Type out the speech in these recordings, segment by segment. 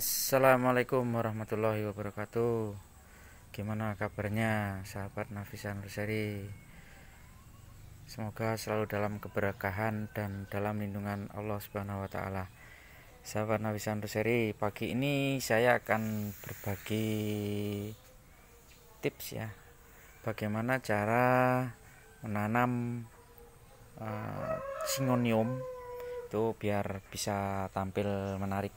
Assalamualaikum warahmatullahi wabarakatuh Gimana kabarnya sahabat nafisan Nursery Semoga selalu dalam keberkahan dan dalam lindungan Allah Subhanahu wa taala. Sahabat nafisan Nursery, pagi ini saya akan berbagi tips ya. Bagaimana cara menanam uh, singonium itu biar bisa tampil menarik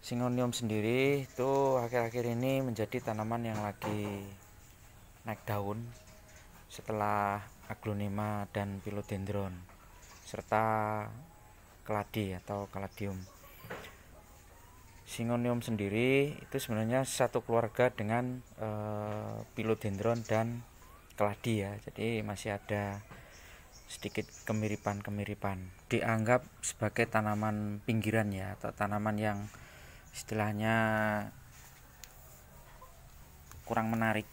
singonium sendiri itu akhir-akhir ini menjadi tanaman yang lagi naik daun setelah aglonema dan philodendron serta keladi atau Kaladium. singonium sendiri itu sebenarnya satu keluarga dengan e, philodendron dan keladi ya jadi masih ada sedikit kemiripan-kemiripan dianggap sebagai tanaman pinggiran ya atau tanaman yang istilahnya kurang menarik.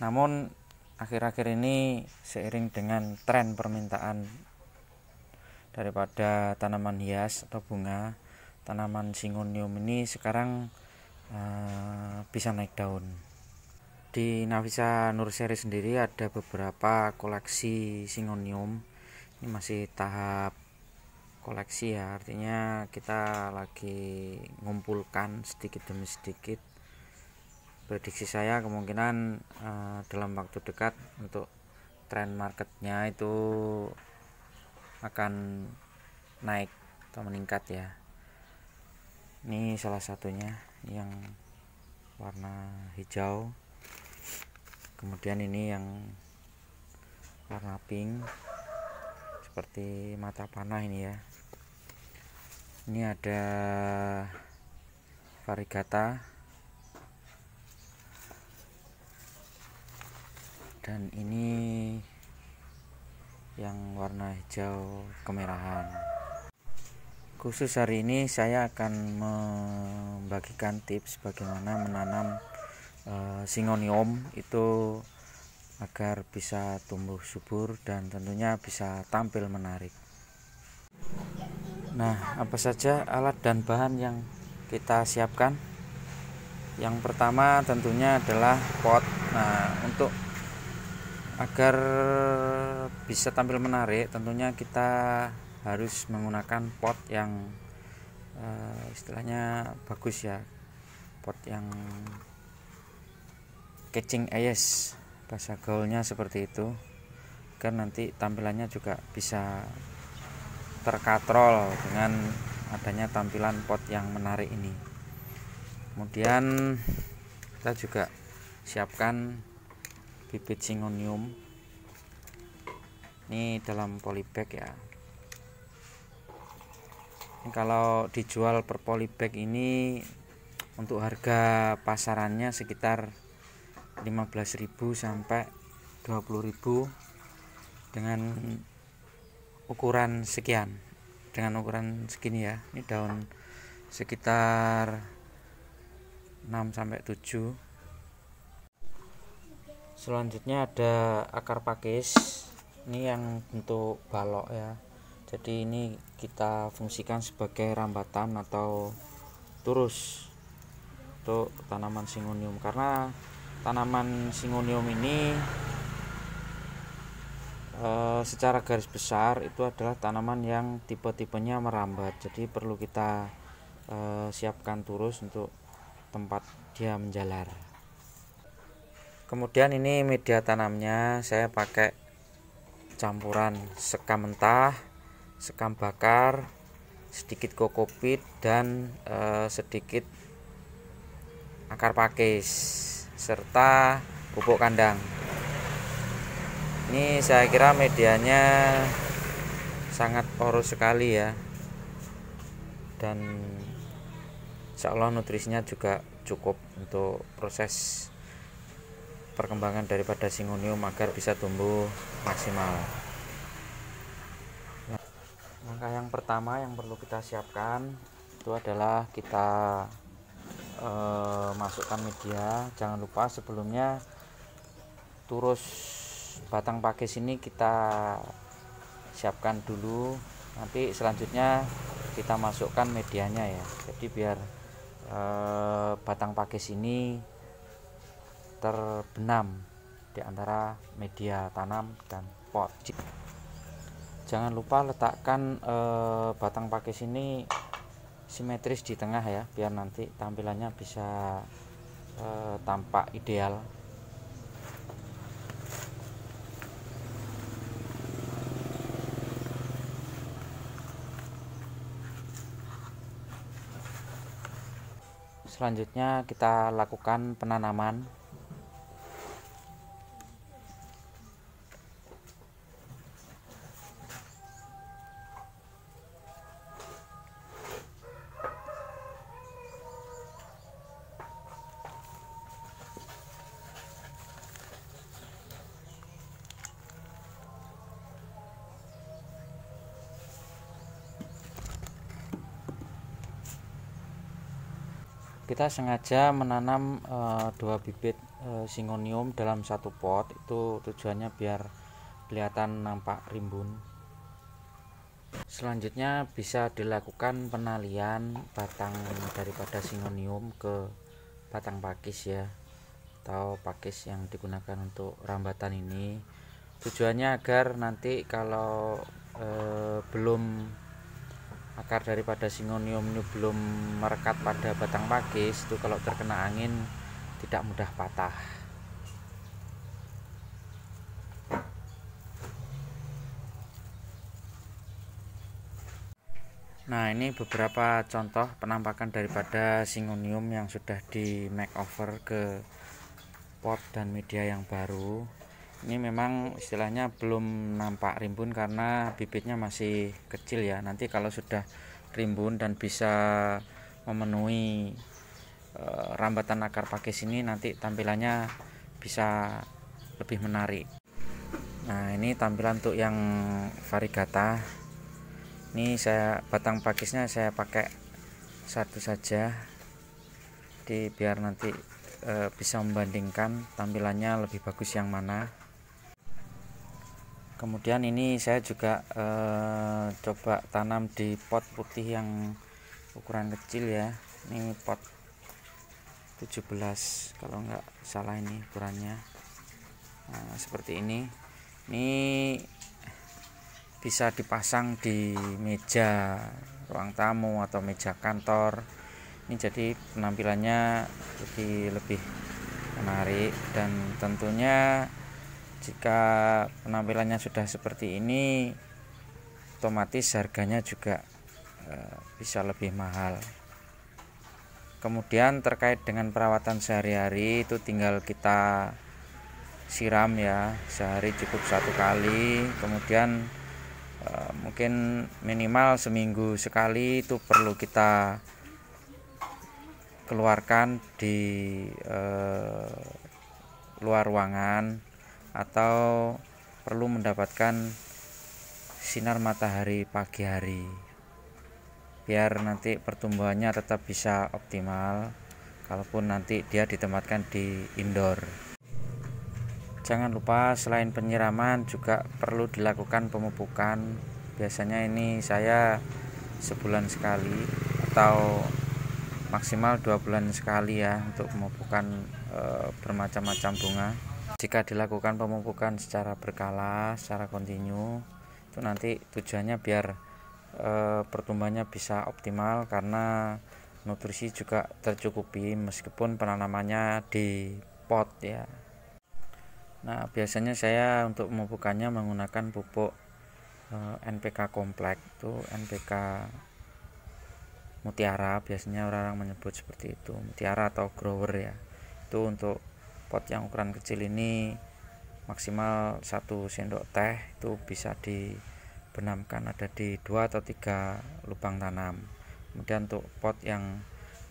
Namun akhir-akhir ini seiring dengan tren permintaan daripada tanaman hias atau bunga, tanaman singonium ini sekarang uh, bisa naik daun. Di Navisa Nurseri sendiri ada beberapa koleksi singonium. Ini masih tahap koleksi ya artinya kita lagi ngumpulkan sedikit demi sedikit prediksi saya kemungkinan uh, dalam waktu dekat untuk trend marketnya itu akan naik atau meningkat ya ini salah satunya yang warna hijau kemudian ini yang warna pink seperti mata panah ini ya ini ada varigata dan ini yang warna hijau kemerahan khusus hari ini saya akan membagikan tips bagaimana menanam e, singonium itu agar bisa tumbuh subur dan tentunya bisa tampil menarik Nah, apa saja alat dan bahan yang kita siapkan? Yang pertama tentunya adalah pot. Nah, untuk agar bisa tampil menarik, tentunya kita harus menggunakan pot yang uh, istilahnya bagus ya. Pot yang catching eyes, bahasa gaulnya seperti itu. Agar kan nanti tampilannya juga bisa terkatrol dengan adanya tampilan pot yang menarik ini kemudian kita juga siapkan bibit singonium ini dalam polybag ya ini kalau dijual per polybag ini untuk harga pasarannya sekitar 15.000 sampai 20.000 dengan ukuran sekian dengan ukuran segini ya ini daun sekitar 6 sampai 7 selanjutnya ada akar pakis ini yang bentuk balok ya jadi ini kita fungsikan sebagai rambatan atau turus untuk tanaman singonium karena tanaman singonium ini Eh, secara garis besar itu adalah tanaman yang tipe-tipenya merambat jadi perlu kita e, siapkan terus untuk tempat dia menjalar kemudian ini media tanamnya saya pakai campuran sekam mentah sekam bakar sedikit kokopit dan e, sedikit akar pakis serta pupuk kandang ini saya kira medianya sangat porus sekali ya dan insya Allah nutrisinya juga cukup untuk proses perkembangan daripada singonium agar bisa tumbuh maksimal langkah yang pertama yang perlu kita siapkan itu adalah kita e, masukkan media jangan lupa sebelumnya turus batang pakis ini kita siapkan dulu nanti selanjutnya kita masukkan medianya ya jadi biar e, batang pakis ini terbenam di antara media tanam dan pot jangan lupa letakkan e, batang pakis ini simetris di tengah ya biar nanti tampilannya bisa e, tampak ideal selanjutnya kita lakukan penanaman kita sengaja menanam e, dua bibit e, singonium dalam satu pot itu tujuannya biar kelihatan nampak rimbun selanjutnya bisa dilakukan penalian batang daripada singonium ke batang pakis ya atau pakis yang digunakan untuk rambatan ini tujuannya agar nanti kalau e, belum akar daripada singonium ini belum merekat pada batang pakis itu kalau terkena angin tidak mudah patah nah ini beberapa contoh penampakan daripada singonium yang sudah di makeover ke pot dan media yang baru ini memang istilahnya belum nampak rimbun karena bibitnya masih kecil ya nanti kalau sudah rimbun dan bisa memenuhi e, rambatan akar pakis ini nanti tampilannya bisa lebih menarik nah ini tampilan untuk yang varigata ini saya batang pakisnya saya pakai satu saja jadi biar nanti e, bisa membandingkan tampilannya lebih bagus yang mana kemudian ini saya juga eh, coba tanam di pot putih yang ukuran kecil ya ini pot 17 kalau nggak salah ini ukurannya nah, seperti ini ini bisa dipasang di meja ruang tamu atau meja kantor ini jadi penampilannya lebih lebih menarik dan tentunya jika penampilannya sudah seperti ini otomatis harganya juga eh, bisa lebih mahal kemudian terkait dengan perawatan sehari-hari itu tinggal kita siram ya sehari cukup satu kali kemudian eh, mungkin minimal seminggu sekali itu perlu kita keluarkan di eh, luar ruangan atau perlu mendapatkan sinar matahari pagi hari biar nanti pertumbuhannya tetap bisa optimal kalaupun nanti dia ditempatkan di indoor jangan lupa selain penyiraman juga perlu dilakukan pemupukan biasanya ini saya sebulan sekali atau maksimal dua bulan sekali ya untuk pemupukan e, bermacam-macam bunga jika dilakukan pemupukan secara berkala secara kontinu itu nanti tujuannya biar e, pertumbuhannya bisa optimal karena nutrisi juga tercukupi meskipun penanamannya di pot ya nah biasanya saya untuk memupukannya menggunakan pupuk e, eh, NPK komplek itu NPK mutiara biasanya orang-orang menyebut seperti itu mutiara atau grower ya itu untuk pot yang ukuran kecil ini maksimal satu sendok teh itu bisa dibenamkan ada di dua atau tiga lubang tanam kemudian untuk pot yang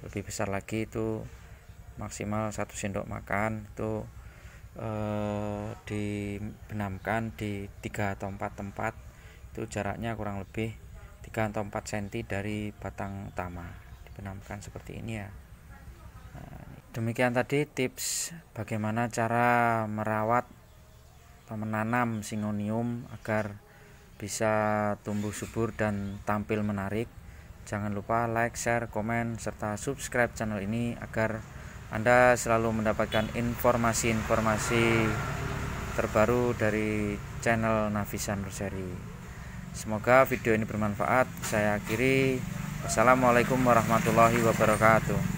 lebih besar lagi itu maksimal satu sendok makan itu eh, dibenamkan di tiga atau empat tempat itu jaraknya kurang lebih tiga atau empat senti dari batang utama dibenamkan seperti ini ya Demikian tadi tips bagaimana cara merawat atau menanam singonium agar bisa tumbuh subur dan tampil menarik. Jangan lupa like, share, komen, serta subscribe channel ini agar Anda selalu mendapatkan informasi-informasi terbaru dari channel Navisan Nurseri. Semoga video ini bermanfaat. Saya akhiri. Wassalamualaikum warahmatullahi wabarakatuh.